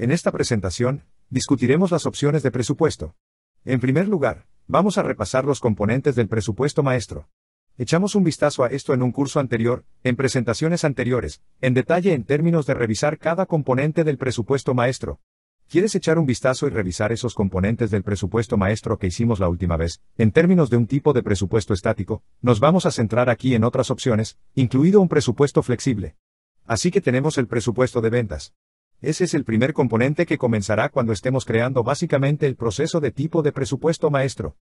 En esta presentación, discutiremos las opciones de presupuesto. En primer lugar, vamos a repasar los componentes del presupuesto maestro. Echamos un vistazo a esto en un curso anterior, en presentaciones anteriores, en detalle en términos de revisar cada componente del presupuesto maestro. ¿Quieres echar un vistazo y revisar esos componentes del presupuesto maestro que hicimos la última vez? En términos de un tipo de presupuesto estático, nos vamos a centrar aquí en otras opciones, incluido un presupuesto flexible. Así que tenemos el presupuesto de ventas. Ese es el primer componente que comenzará cuando estemos creando básicamente el proceso de tipo de presupuesto maestro.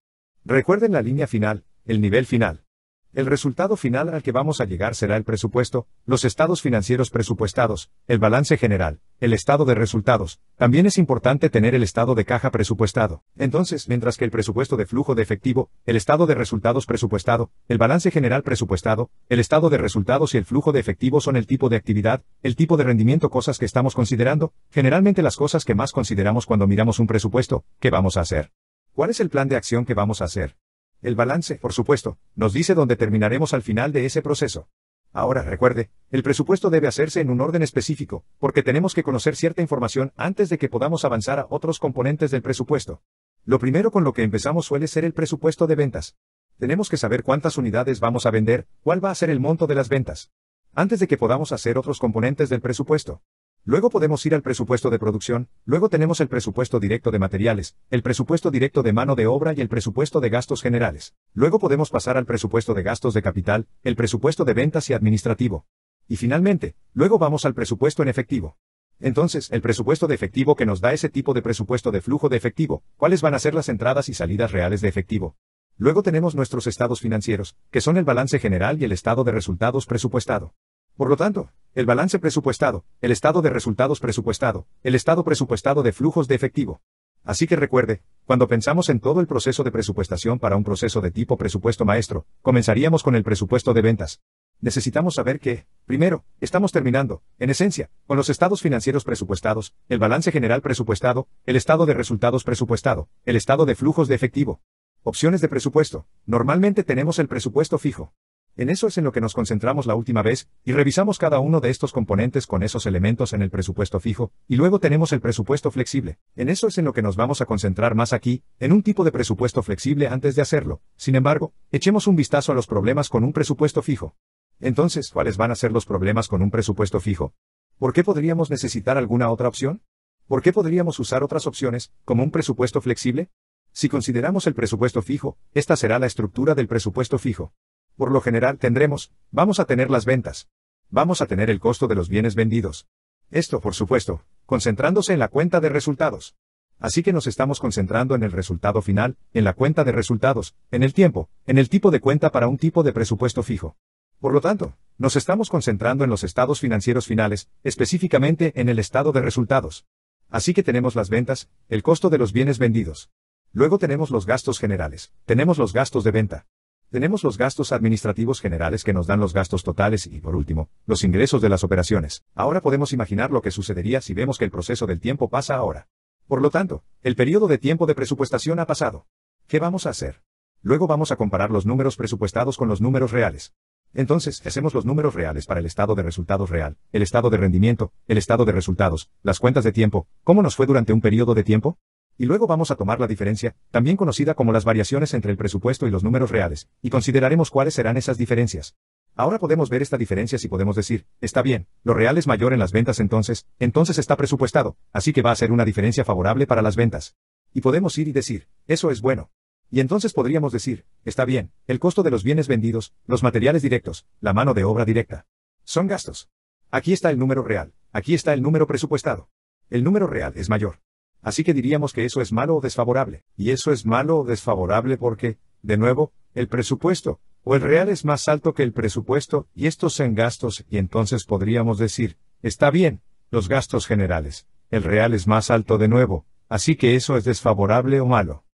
Recuerden la línea final, el nivel final. El resultado final al que vamos a llegar será el presupuesto, los estados financieros presupuestados, el balance general, el estado de resultados. También es importante tener el estado de caja presupuestado. Entonces, mientras que el presupuesto de flujo de efectivo, el estado de resultados presupuestado, el balance general presupuestado, el estado de resultados y el flujo de efectivo son el tipo de actividad, el tipo de rendimiento cosas que estamos considerando, generalmente las cosas que más consideramos cuando miramos un presupuesto, ¿qué vamos a hacer? ¿Cuál es el plan de acción que vamos a hacer? El balance, por supuesto, nos dice dónde terminaremos al final de ese proceso. Ahora recuerde, el presupuesto debe hacerse en un orden específico, porque tenemos que conocer cierta información antes de que podamos avanzar a otros componentes del presupuesto. Lo primero con lo que empezamos suele ser el presupuesto de ventas. Tenemos que saber cuántas unidades vamos a vender, cuál va a ser el monto de las ventas. Antes de que podamos hacer otros componentes del presupuesto. Luego podemos ir al presupuesto de producción, luego tenemos el presupuesto directo de materiales, el presupuesto directo de mano de obra y el presupuesto de gastos generales. Luego podemos pasar al presupuesto de gastos de capital, el presupuesto de ventas y administrativo. Y finalmente, luego vamos al presupuesto en efectivo. Entonces, el presupuesto de efectivo que nos da ese tipo de presupuesto de flujo de efectivo, ¿cuáles van a ser las entradas y salidas reales de efectivo? Luego tenemos nuestros estados financieros, que son el balance general y el estado de resultados presupuestado. Por lo tanto, el balance presupuestado, el estado de resultados presupuestado, el estado presupuestado de flujos de efectivo. Así que recuerde, cuando pensamos en todo el proceso de presupuestación para un proceso de tipo presupuesto maestro, comenzaríamos con el presupuesto de ventas. Necesitamos saber que, primero, estamos terminando, en esencia, con los estados financieros presupuestados, el balance general presupuestado, el estado de resultados presupuestado, el estado de flujos de efectivo. Opciones de presupuesto. Normalmente tenemos el presupuesto fijo. En eso es en lo que nos concentramos la última vez, y revisamos cada uno de estos componentes con esos elementos en el presupuesto fijo, y luego tenemos el presupuesto flexible. En eso es en lo que nos vamos a concentrar más aquí, en un tipo de presupuesto flexible antes de hacerlo. Sin embargo, echemos un vistazo a los problemas con un presupuesto fijo. Entonces, ¿cuáles van a ser los problemas con un presupuesto fijo? ¿Por qué podríamos necesitar alguna otra opción? ¿Por qué podríamos usar otras opciones, como un presupuesto flexible? Si consideramos el presupuesto fijo, esta será la estructura del presupuesto fijo. Por lo general tendremos, vamos a tener las ventas. Vamos a tener el costo de los bienes vendidos. Esto, por supuesto, concentrándose en la cuenta de resultados. Así que nos estamos concentrando en el resultado final, en la cuenta de resultados, en el tiempo, en el tipo de cuenta para un tipo de presupuesto fijo. Por lo tanto, nos estamos concentrando en los estados financieros finales, específicamente en el estado de resultados. Así que tenemos las ventas, el costo de los bienes vendidos. Luego tenemos los gastos generales, tenemos los gastos de venta. Tenemos los gastos administrativos generales que nos dan los gastos totales y, por último, los ingresos de las operaciones. Ahora podemos imaginar lo que sucedería si vemos que el proceso del tiempo pasa ahora. Por lo tanto, el periodo de tiempo de presupuestación ha pasado. ¿Qué vamos a hacer? Luego vamos a comparar los números presupuestados con los números reales. Entonces, hacemos los números reales para el estado de resultados real, el estado de rendimiento, el estado de resultados, las cuentas de tiempo, cómo nos fue durante un periodo de tiempo y luego vamos a tomar la diferencia, también conocida como las variaciones entre el presupuesto y los números reales, y consideraremos cuáles serán esas diferencias. Ahora podemos ver esta diferencia si podemos decir, está bien, lo real es mayor en las ventas entonces, entonces está presupuestado, así que va a ser una diferencia favorable para las ventas. Y podemos ir y decir, eso es bueno. Y entonces podríamos decir, está bien, el costo de los bienes vendidos, los materiales directos, la mano de obra directa. Son gastos. Aquí está el número real, aquí está el número presupuestado. El número real es mayor. Así que diríamos que eso es malo o desfavorable. Y eso es malo o desfavorable porque, de nuevo, el presupuesto, o el real es más alto que el presupuesto, y estos son gastos, y entonces podríamos decir, está bien, los gastos generales, el real es más alto de nuevo, así que eso es desfavorable o malo.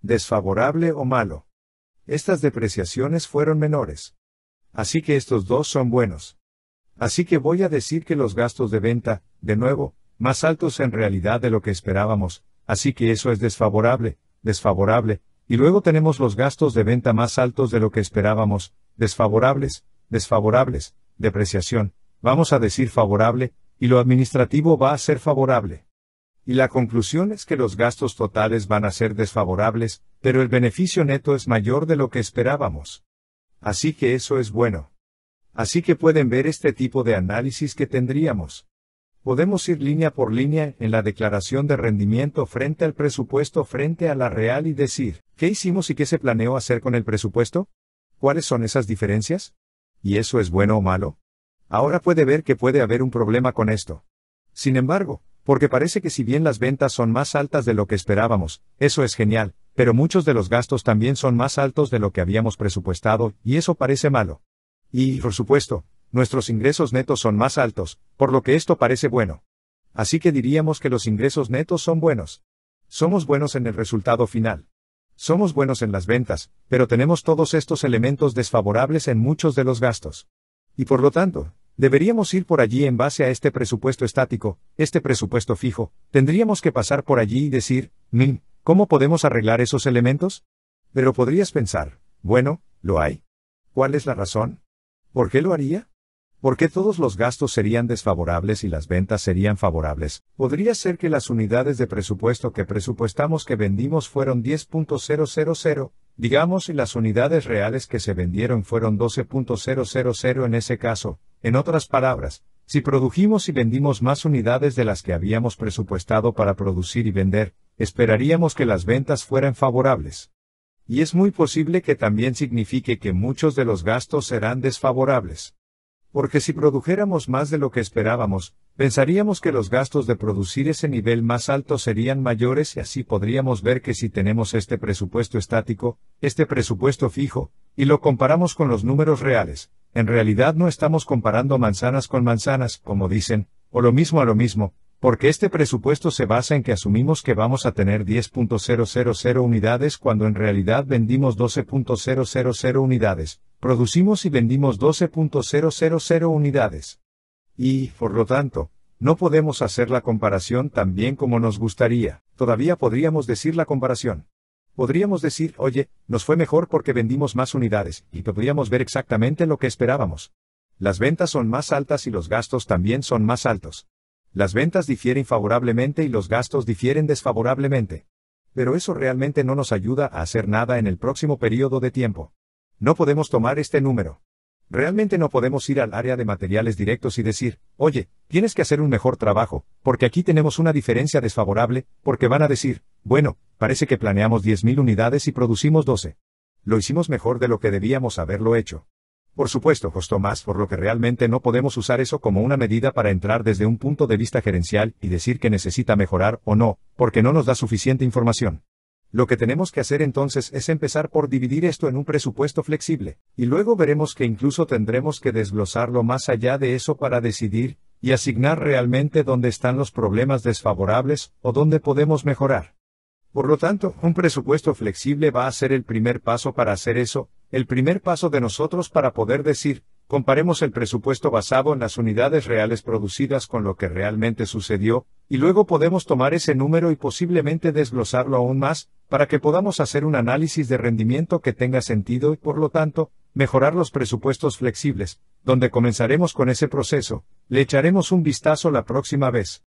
Desfavorable o malo. Estas depreciaciones fueron menores. Así que estos dos son buenos. Así que voy a decir que los gastos de venta, de nuevo, más altos en realidad de lo que esperábamos, así que eso es desfavorable, desfavorable, y luego tenemos los gastos de venta más altos de lo que esperábamos, desfavorables, desfavorables, depreciación, vamos a decir favorable, y lo administrativo va a ser favorable. Y la conclusión es que los gastos totales van a ser desfavorables, pero el beneficio neto es mayor de lo que esperábamos. Así que eso es bueno. Así que pueden ver este tipo de análisis que tendríamos. Podemos ir línea por línea en la declaración de rendimiento frente al presupuesto frente a la real y decir, ¿qué hicimos y qué se planeó hacer con el presupuesto? ¿Cuáles son esas diferencias? ¿Y eso es bueno o malo? Ahora puede ver que puede haber un problema con esto. Sin embargo, porque parece que si bien las ventas son más altas de lo que esperábamos, eso es genial, pero muchos de los gastos también son más altos de lo que habíamos presupuestado, y eso parece malo. Y, por supuesto, nuestros ingresos netos son más altos, por lo que esto parece bueno. Así que diríamos que los ingresos netos son buenos. Somos buenos en el resultado final. Somos buenos en las ventas, pero tenemos todos estos elementos desfavorables en muchos de los gastos. Y por lo tanto, deberíamos ir por allí en base a este presupuesto estático, este presupuesto fijo, tendríamos que pasar por allí y decir, ¿cómo podemos arreglar esos elementos? Pero podrías pensar, bueno, lo hay. ¿Cuál es la razón? ¿Por qué lo haría? Porque todos los gastos serían desfavorables y las ventas serían favorables. Podría ser que las unidades de presupuesto que presupuestamos que vendimos fueron 10.000, digamos, y las unidades reales que se vendieron fueron 12.000 en ese caso. En otras palabras, si produjimos y vendimos más unidades de las que habíamos presupuestado para producir y vender, esperaríamos que las ventas fueran favorables. Y es muy posible que también signifique que muchos de los gastos serán desfavorables. Porque si produjéramos más de lo que esperábamos, pensaríamos que los gastos de producir ese nivel más alto serían mayores y así podríamos ver que si tenemos este presupuesto estático, este presupuesto fijo, y lo comparamos con los números reales, en realidad no estamos comparando manzanas con manzanas, como dicen, o lo mismo a lo mismo, porque este presupuesto se basa en que asumimos que vamos a tener 10.000 unidades cuando en realidad vendimos 12.000 unidades, producimos y vendimos 12.000 unidades. Y, por lo tanto, no podemos hacer la comparación tan bien como nos gustaría. Todavía podríamos decir la comparación. Podríamos decir, oye, nos fue mejor porque vendimos más unidades, y podríamos ver exactamente lo que esperábamos. Las ventas son más altas y los gastos también son más altos. Las ventas difieren favorablemente y los gastos difieren desfavorablemente. Pero eso realmente no nos ayuda a hacer nada en el próximo periodo de tiempo. No podemos tomar este número. Realmente no podemos ir al área de materiales directos y decir, oye, tienes que hacer un mejor trabajo, porque aquí tenemos una diferencia desfavorable, porque van a decir, bueno, parece que planeamos 10.000 unidades y producimos 12. Lo hicimos mejor de lo que debíamos haberlo hecho. Por supuesto, costó más, por lo que realmente no podemos usar eso como una medida para entrar desde un punto de vista gerencial y decir que necesita mejorar o no, porque no nos da suficiente información. Lo que tenemos que hacer entonces es empezar por dividir esto en un presupuesto flexible, y luego veremos que incluso tendremos que desglosarlo más allá de eso para decidir, y asignar realmente dónde están los problemas desfavorables o dónde podemos mejorar. Por lo tanto, un presupuesto flexible va a ser el primer paso para hacer eso, el primer paso de nosotros para poder decir, comparemos el presupuesto basado en las unidades reales producidas con lo que realmente sucedió, y luego podemos tomar ese número y posiblemente desglosarlo aún más, para que podamos hacer un análisis de rendimiento que tenga sentido y por lo tanto, mejorar los presupuestos flexibles, donde comenzaremos con ese proceso, le echaremos un vistazo la próxima vez.